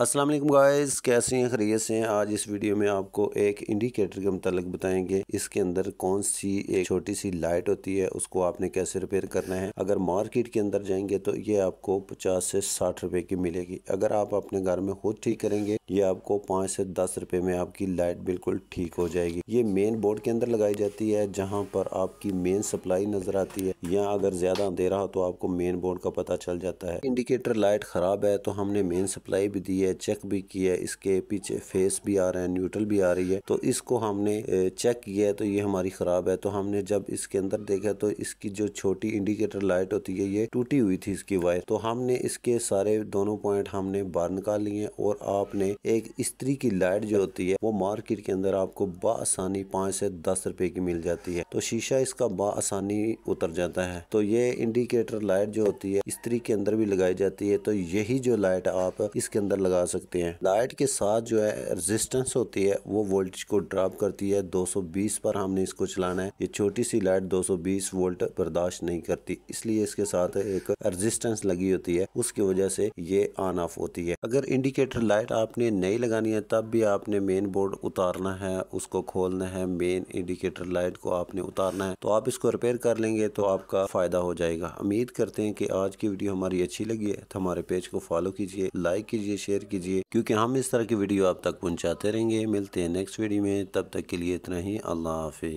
Aslam guys कैसे हैं खरीय से हैं आज इस वीडियो में आपको एक इंडिकेटर के मतलब बताएंगे इसके अंदर कौन सी एक छोटी सी लाइट होती है उसको आपने कैसे रिपेयर करना है अगर मार्केट के अंदर जाएंगे तो ये आपको 50 से 60 रुपए की मिलेगी अगर आप अपने घर में खुद ठीक करेंगे ये आपको 5 से 10 रुपए में आपकी लाइट बिल्कुल ठीक हो जाएगी ये मेन बोर्ड के अंदर लगाई जाती है जहाँ पर आपकी मेन सप्लाई नजर आती है या अगर ज्यादा अंधेरा हो तो आपको मेन बोर्ड का पता चल जाता है इंडिकेटर लाइट खराब है तो हमने मेन सप्लाई भी दी है है चेक भी की है इसके पीछे फेस भी आ रहा है न्यूट्रल भी आ रही है तो इसको हमने चेक किया है तो ये हमारी ख़राब है तो हमने जब इसके अंदर देखा तो इसकी जो छोटी इंडिकेटर लाइट होती है ये टूटी हुई थी इसकी वायर तो हमने इसके सारे दोनों पॉइंट हमने बाहर निकाल लिए और आपने एक स्त्री की लाइट जो होती है वो मार्केट के अंदर आपको बसानी पाँच से दस रुपए की मिल जाती है तो शीशा इसका बसानी उतर जाता है तो ये इंडिकेटर लाइट जो होती है स्त्री के अंदर भी लगाई जाती है तो यही जो लाइट आप इसके अंदर लगा लगा सकते हैं लाइट के साथ जो है रेजिस्टेंस होती है वो वोल्टेज को ड्रॉप करती है 220 पर हमने इसको चलाना है ये छोटी सी लाइट 220 वोल्ट बर्दाश्त नहीं करती इसलिए इसके साथ एक रेजिस्टेंस लगी होती है उसकी वजह से ये ऑन ऑफ होती है अगर इंडिकेटर लाइट आपने नहीं लगानी है तब भी आपने मेन बोर्ड उतारना है उसको खोलना है मेन इंडिकेटर लाइट को आपने उतारना है तो आप इसको रिपेयर कर लेंगे तो आपका फायदा हो जाएगा उम्मीद करते हैं कि आज की वीडियो हमारी अच्छी लगी है तो हमारे पेज को फॉलो कीजिए लाइक कीजिए शेयर कीजिए क्योंकि हम इस तरह की वीडियो आप तक पहुंचाते रहेंगे मिलते हैं नेक्स्ट वीडियो में तब तक के लिए इतना ही अल्लाह हाफिज़